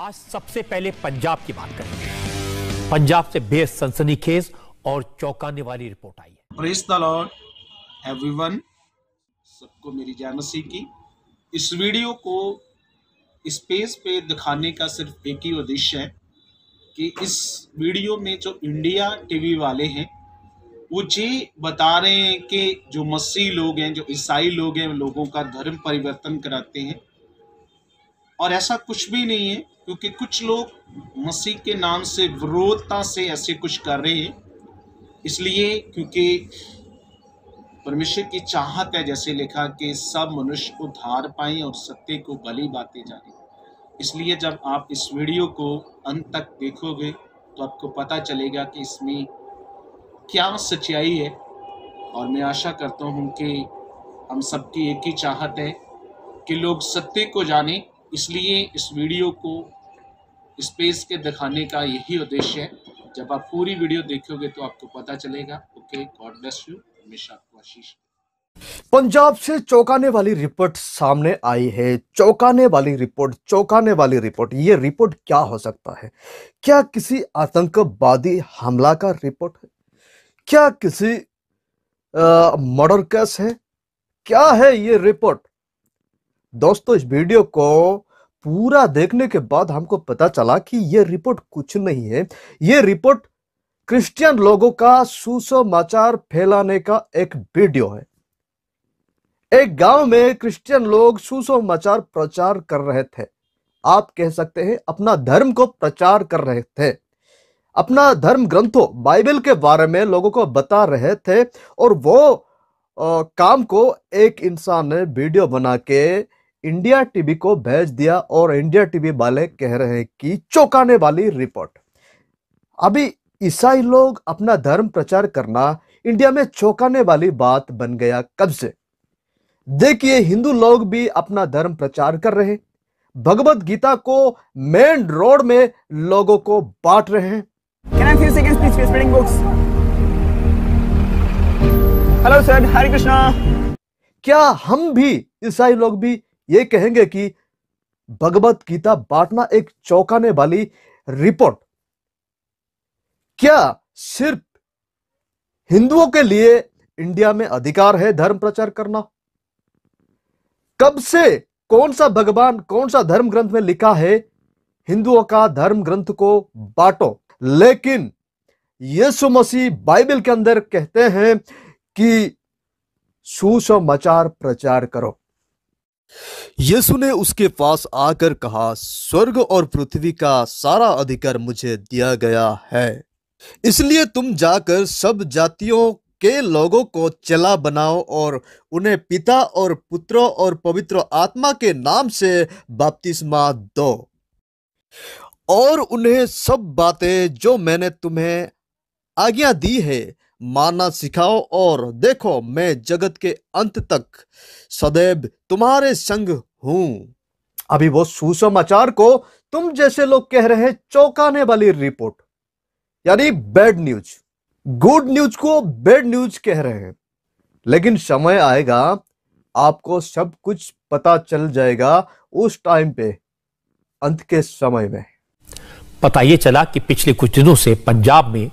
आज सबसे पहले पंजाब की बात करें पंजाब से बेस सनसनीखेज और चौंकाने वाली रिपोर्ट आई है प्रेस द लॉर्ड एवरीवन सबको मेरी जानसी की इस वीडियो को स्पेस पे दिखाने का सिर्फ एक ही उद्देश्य है कि इस वीडियो में जो इंडिया टीवी वाले हैं वो ये बता रहे हैं कि जो मसीह लोग हैं जो ईसाई लोग हैं लोगों का धर्म परिवर्तन कराते हैं और ऐसा कुछ भी नहीं है क्योंकि कुछ लोग मसीह के नाम से विरोधता से ऐसे कुछ कर रहे हैं इसलिए क्योंकि परमेश्वर की चाहत है जैसे लिखा कि सब मनुष्य को धार पाए और सत्य को भली बातें जाने इसलिए जब आप इस वीडियो को अंत तक देखोगे तो आपको पता चलेगा कि इसमें क्या सच्चाई है और मैं आशा करता हूँ कि हम सबकी एक ही चाहत है कि लोग सत्य को जाने इसलिए इस वीडियो को स्पेस के दिखाने का यही उद्देश्य है जब आप पूरी वीडियो देखोगे तो आपको पता चलेगा ओके गॉड ब्लेस यू हमेशा आपको आशीष पंजाब से चौंकाने वाली रिपोर्ट सामने आई है चौंकाने वाली रिपोर्ट चौंकाने वाली रिपोर्ट ये रिपोर्ट क्या हो सकता है क्या किसी आतंकवादी हमला का रिपोर्ट है क्या किसी मर्डर केस है क्या है ये रिपोर्ट दोस्तों इस वीडियो को पूरा देखने के बाद हमको पता चला कि यह रिपोर्ट कुछ नहीं है ये रिपोर्ट क्रिश्चियन लोगों का सुसमाचार फैलाने का एक वीडियो है एक गांव में क्रिश्चियन लोग सुसमाचार प्रचार कर रहे थे आप कह सकते हैं अपना धर्म को प्रचार कर रहे थे अपना धर्म ग्रंथों बाइबल के बारे में लोगों को बता रहे थे और वो आ, काम को एक इंसान ने वीडियो बना के इंडिया टीवी को भेज दिया और इंडिया टीवी वाले कह रहे हैं कि चौंकाने वाली रिपोर्ट अभी ईसाई लोग अपना धर्म प्रचार करना इंडिया में चौंकाने वाली बात बन गया कब से देखिए हिंदू लोग भी अपना धर्म प्रचार कर रहे भगवत गीता को मेन रोड में लोगों को बांट रहे हैं हेलो सर हरे कृष्णा क्या हम भी ईसाई लोग भी ये कहेंगे कि भगवत गीता बांटना एक चौंकाने वाली रिपोर्ट क्या सिर्फ हिंदुओं के लिए इंडिया में अधिकार है धर्म प्रचार करना कब से कौन सा भगवान कौन सा धर्म ग्रंथ में लिखा है हिंदुओं का धर्म ग्रंथ को बांटो लेकिन यीशु मसीह बाइबल के अंदर कहते हैं कि सुसमाचार प्रचार करो यीशु ने उसके पास आकर कहा स्वर्ग और पृथ्वी का सारा अधिकार मुझे दिया गया है इसलिए तुम जाकर सब जातियों के लोगों को चला बनाओ और उन्हें पिता और पुत्र और पवित्र आत्मा के नाम से बपतिस्मा दो और उन्हें सब बातें जो मैंने तुम्हें आज्ञा दी है मारना सिखाओ और देखो मैं जगत के अंत तक सदैव तुम्हारे संग हूं अभी वो सुसमाचार को तुम जैसे लोग कह रहे हैं चौंकाने वाली रिपोर्ट यानी बैड न्यूज गुड न्यूज को बैड न्यूज कह रहे हैं लेकिन समय आएगा आपको सब कुछ पता चल जाएगा उस टाइम पे अंत के समय में पता ये चला कि पिछले कुछ दिनों से पंजाब में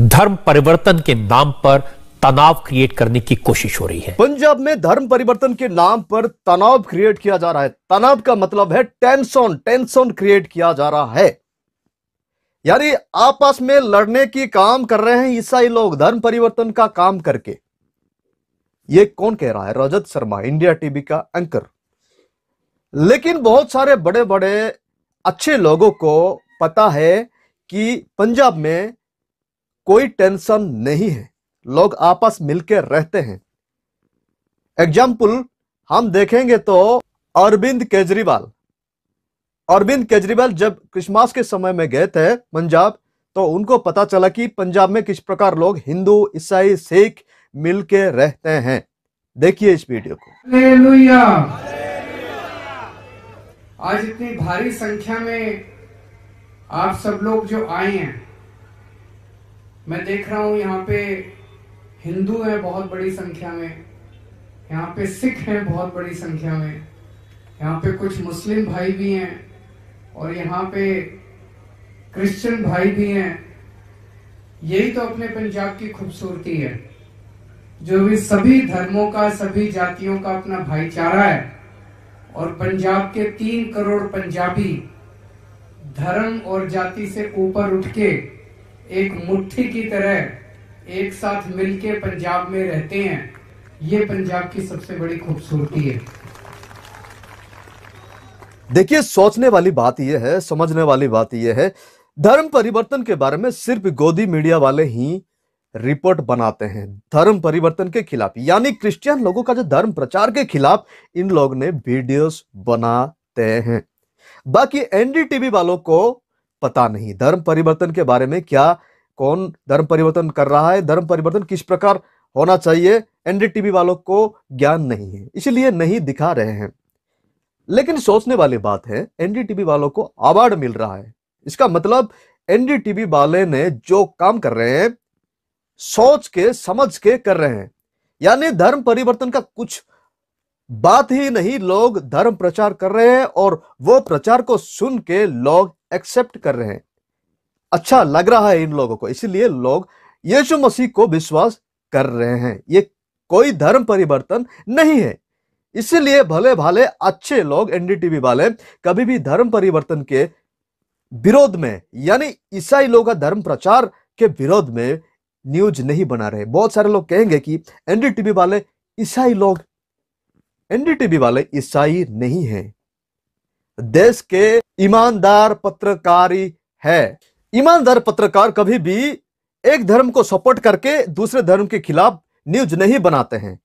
धर्म परिवर्तन के नाम पर तनाव क्रिएट करने की कोशिश हो रही है पंजाब में धर्म परिवर्तन के नाम पर तनाव क्रिएट किया जा रहा है तनाव का मतलब है टेंशन टेंशन क्रिएट किया जा रहा है यानी आपस में लड़ने की काम कर रहे हैं ईसाई लोग धर्म परिवर्तन का काम करके ये कौन कह रहा है रजत शर्मा इंडिया टीवी का एंकर लेकिन बहुत सारे बड़े बड़े अच्छे लोगों को पता है कि पंजाब में कोई टेंशन नहीं है लोग आपस मिलकर रहते हैं एग्जाम्पल हम देखेंगे तो अरविंद केजरीवाल अरविंद केजरीवाल जब क्रिसमस के समय में गए थे पंजाब तो उनको पता चला कि पंजाब में किस प्रकार लोग हिंदू ईसाई सिख मिलके रहते हैं देखिए इस वीडियो को आज इतनी भारी संख्या में आप सब लोग जो आए हैं मैं देख रहा हूं यहाँ पे हिंदू है बहुत बड़ी संख्या में यहाँ पे सिख हैं बहुत बड़ी संख्या में यहाँ पे कुछ मुस्लिम भाई भी हैं और यहाँ पे क्रिश्चियन भाई भी हैं यही तो अपने पंजाब की खूबसूरती है जो भी सभी धर्मों का सभी जातियों का अपना भाईचारा है और पंजाब के तीन करोड़ पंजाबी धर्म और जाति से ऊपर उठ के एक मुट्ठी की तरह एक साथ मिलके पंजाब में रहते हैं ये पंजाब की सबसे बड़ी खूबसूरती है देखिए सोचने वाली बात यह है समझने वाली बात यह है धर्म परिवर्तन के बारे में सिर्फ गोदी मीडिया वाले ही रिपोर्ट बनाते हैं धर्म परिवर्तन के खिलाफ यानी क्रिश्चियन लोगों का जो धर्म प्रचार के खिलाफ इन लोग ने वीडियोस बनाते हैं बाकी एनडीटीवी वालों को पता नहीं धर्म परिवर्तन के बारे में क्या कौन धर्म परिवर्तन कर रहा है धर्म परिवर्तन किस प्रकार होना चाहिए एनडीटीवी वालों को ज्ञान नहीं है इसलिए नहीं दिखा रहे हैं लेकिन सोचने वाली बात है एनडीटीवी वालों को अवार्ड मिल रहा है इसका मतलब एनडीटीवी वाले ने जो काम कर रहे हैं सोच के समझ के कर रहे हैं यानी धर्म परिवर्तन का कुछ बात ही नहीं लोग धर्म प्रचार कर रहे हैं और वो प्रचार को सुन के लोग एक्सेप्ट कर रहे हैं अच्छा लग रहा है इन लोगों को इसीलिए लोग यीशु मसीह को विश्वास कर रहे हैं ये कोई धर्म परिवर्तन नहीं है इसीलिए भले भले अच्छे लोग एनडीटीवी वाले कभी भी धर्म परिवर्तन के विरोध में यानी ईसाई लोग का धर्म प्रचार के विरोध में न्यूज नहीं बना रहे बहुत सारे लोग कहेंगे कि एनडीटीवी वाले ईसाई लोग एनडीटीवी वाले ईसाई नहीं हैं देश के ईमानदार पत्रकारी है ईमानदार पत्रकार कभी भी एक धर्म को सपोर्ट करके दूसरे धर्म के खिलाफ न्यूज नहीं बनाते हैं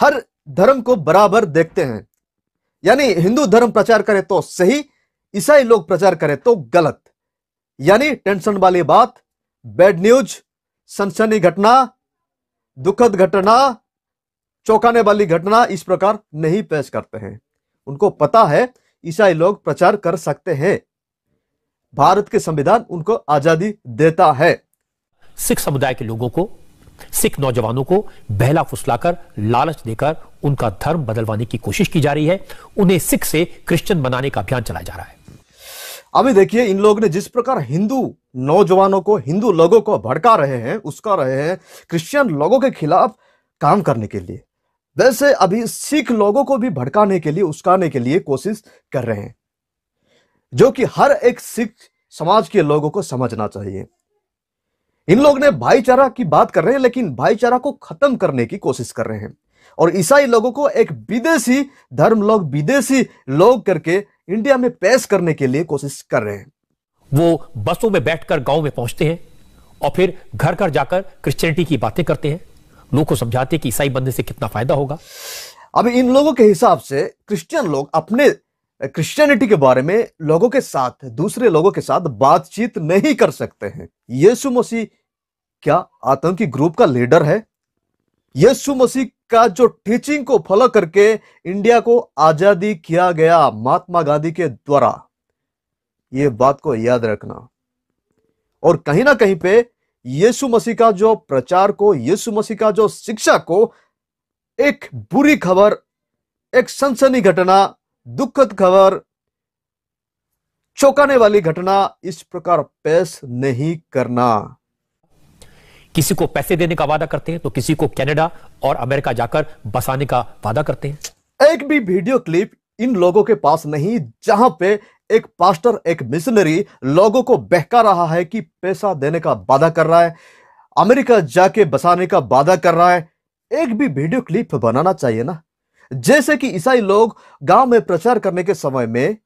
हर धर्म को बराबर देखते हैं यानी हिंदू धर्म प्रचार करे तो सही ईसाई लोग प्रचार करे तो गलत यानी टेंशन वाली बात बैड न्यूज सनसनी घटना दुखद घटना चौंकाने वाली घटना इस प्रकार नहीं पेश करते हैं उनको पता है ईसाई लोग प्रचार कर सकते हैं भारत के संविधान उनको आजादी देता है सिख समुदाय के लोगों को सिख नौजवानों को बहला फुसलाकर लालच देकर उनका धर्म बदलवाने की कोशिश की जा रही है उन्हें सिख से क्रिश्चियन बनाने का अभियान चलाया जा रहा है अभी देखिए इन लोग ने जिस प्रकार हिंदू नौजवानों को हिंदू लोगों को भड़का रहे हैं उसका रहे हैं क्रिश्चियन लोगों के खिलाफ काम करने के लिए वैसे अभी सिख लोगों को भी भड़काने के लिए उसकाने के लिए कोशिश कर रहे हैं जो कि हर एक सिख समाज के लोगों को समझना चाहिए इन लोग ने भाईचारा की बात कर रहे हैं लेकिन भाईचारा को खत्म करने की कोशिश कर रहे हैं और ईसाई लोगों को एक विदेशी धर्म लोग विदेशी लोग करके इंडिया में पेश करने के लिए कोशिश कर रहे हैं वो बसों में बैठकर गांव में पहुंचते हैं और फिर घर घर जाकर क्रिश्चियनिटी की बातें करते हैं लोग को समझाते कि ईसाई बनने से कितना फायदा होगा अब इन लोगों के हिसाब से क्रिश्चियन लोग अपने क्रिश्चियनिटी के बारे में लोगों के साथ दूसरे लोगों के साथ बातचीत नहीं कर सकते हैं यीशु मसीह क्या आतंकी ग्रुप का लीडर है यीशु मसीह का जो टीचिंग को फॉलो करके इंडिया को आजादी किया गया महात्मा गांधी के द्वारा ये बात को याद रखना और कहीं ना कहीं पे यीशु मसीह का जो प्रचार को यीशु मसीह का जो शिक्षा को एक बुरी खबर एक सनसनी घटना दुखद खबर चौंकाने वाली घटना इस प्रकार पेश नहीं करना किसी को पैसे देने का वादा करते हैं तो किसी को कनाडा और अमेरिका जाकर बसाने का वादा करते हैं एक भी वीडियो क्लिप इन लोगों के पास नहीं जहां पे एक पास्टर एक मिशनरी लोगों को बहका रहा है कि पैसा देने का वादा कर रहा है अमेरिका जाके बसाने का वादा कर रहा है एक भी वीडियो क्लिप बनाना चाहिए ना जैसे कि ईसाई लोग गांव में प्रचार करने के समय में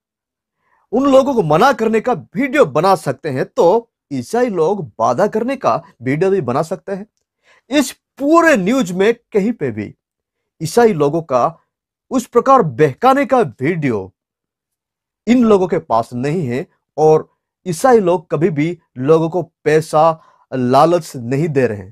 उन लोगों को मना करने का वीडियो बना सकते हैं तो ईसाई लोग वादा करने का वीडियो भी बना सकते हैं इस पूरे न्यूज में कहीं पे भी ईसाई लोगों का उस प्रकार बहकाने का वीडियो इन लोगों के पास नहीं है और ईसाई लोग कभी भी लोगों को पैसा लालच नहीं दे रहे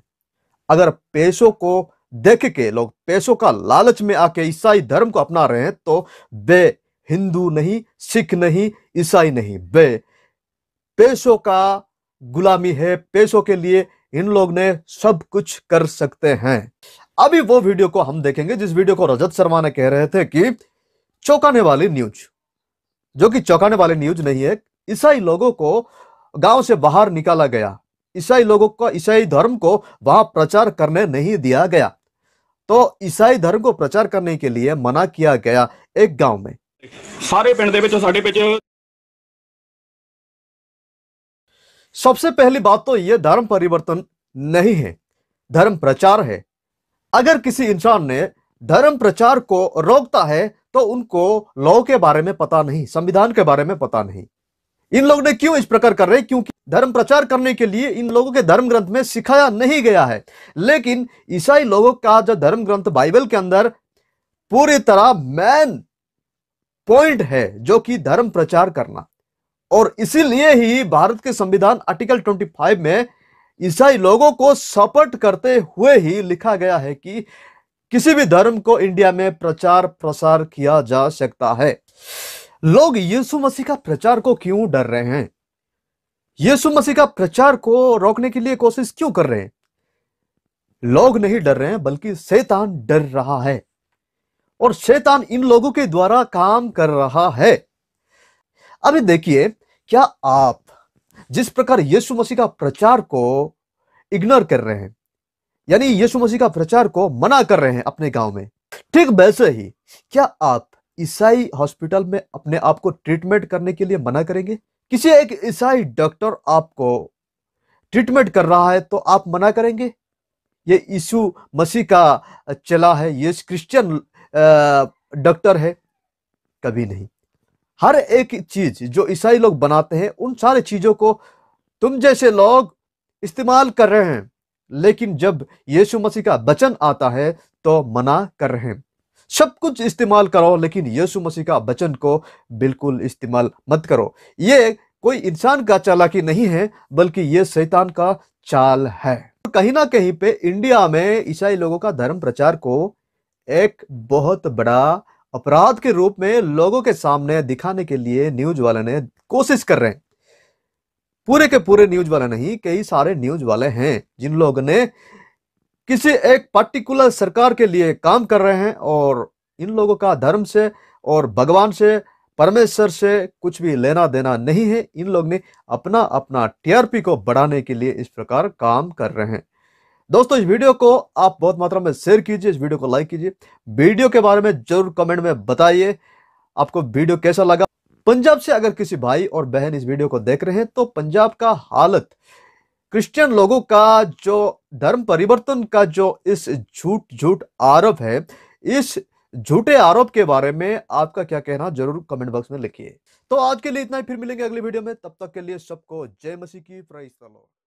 अगर पैसों को देख के लोग पैसों का लालच में आके ईसाई धर्म को अपना रहे हैं तो वे हिंदू नहीं सिख नहीं ईसाई नहीं वे पैसों का गुलामी है पैसों के लिए इन लोग ने सब कुछ कर सकते हैं अभी वो वीडियो को हम देखेंगे जिस वीडियो को रजत शर्मा ने कह रहे थे कि चौंकाने वाली न्यूज जो कि चौंकाने वाली न्यूज नहीं है ईसाई लोगों को गांव से बाहर निकाला गया ईसाई लोगों को ईसाई धर्म को वहां प्रचार करने नहीं दिया गया तो ईसाई धर्म को प्रचार करने के लिए मना किया गया एक गांव में सारे पिंड साढ़े सबसे पहली बात तो यह धर्म परिवर्तन नहीं है धर्म प्रचार है अगर किसी इंसान ने धर्म प्रचार को रोकता है तो उनको लॉ के बारे में पता नहीं संविधान के बारे में पता नहीं इन लोग ने क्यों इस प्रकार कर रहे क्योंकि धर्म प्रचार करने के लिए इन लोगों के धर्म ग्रंथ में सिखाया नहीं गया है लेकिन ईसाई लोगों का जो धर्म ग्रंथ बाइबल के अंदर पूरी तरह मैन पॉइंट है जो कि धर्म प्रचार करना और इसीलिए ही भारत के संविधान आर्टिकल 25 में ईसाई लोगों को सपोर्ट करते हुए ही लिखा गया है कि किसी भी धर्म को इंडिया में प्रचार प्रसार किया जा सकता है लोग यीशु मसीह का प्रचार को क्यों डर रहे हैं यीशु मसीह का प्रचार को रोकने के लिए कोशिश क्यों कर रहे हैं लोग नहीं डर रहे हैं बल्कि शैतान डर रहा है और शैतान इन लोगों के द्वारा काम कर रहा है अभी देखिए क्या आप जिस प्रकार यीशु मसीह का प्रचार को इग्नोर कर रहे हैं यानी यीशु मसीह का प्रचार को मना कर रहे हैं अपने गांव में ठीक वैसे ही क्या आप ईसाई हॉस्पिटल में अपने आप को ट्रीटमेंट करने के लिए मना करेंगे किसी एक ईसाई डॉक्टर आपको ट्रीटमेंट कर रहा है तो आप मना करेंगे ये यीशु मसीह का चला है ये क्रिश्चियन डॉक्टर है कभी नहीं हर एक चीज जो ईसाई लोग बनाते हैं उन सारे चीजों को तुम जैसे लोग इस्तेमाल कर रहे हैं लेकिन जब यीशु मसीह का बचन आता है तो मना कर रहे हैं सब कुछ इस्तेमाल करो लेकिन यीशु मसीह का बचन को बिल्कुल इस्तेमाल मत करो ये कोई इंसान का चालाकी नहीं है बल्कि ये शैतान का चाल है कहीं ना कहीं पे इंडिया में ईसाई लोगों का धर्म प्रचार को एक बहुत बड़ा अपराध के रूप में लोगों के सामने दिखाने के लिए न्यूज वाले ने कोशिश कर रहे हैं पूरे के पूरे न्यूज वाले नहीं कई सारे न्यूज वाले हैं जिन लोगों ने किसी एक पर्टिकुलर सरकार के लिए काम कर रहे हैं और इन लोगों का धर्म से और भगवान से परमेश्वर से कुछ भी लेना देना नहीं है इन लोग ने अपना अपना टीआरपी को बढ़ाने के लिए इस प्रकार काम कर रहे हैं दोस्तों इस वीडियो को आप बहुत मात्रा में शेयर कीजिए इस वीडियो को लाइक कीजिए वीडियो के बारे में जरूर कमेंट में बताइए आपको वीडियो कैसा लगा पंजाब से अगर किसी भाई और बहन इस वीडियो को देख रहे हैं तो पंजाब का हालत क्रिश्चियन लोगों का जो धर्म परिवर्तन का जो इस झूठ झूठ आरोप है इस झूठे आरोप के बारे में आपका क्या कहना जरूर कमेंट बॉक्स में लिखिए तो आज के लिए इतना ही फिर मिलेंगे अगली वीडियो में तब तक के लिए सबको जय मसीह की प्राइस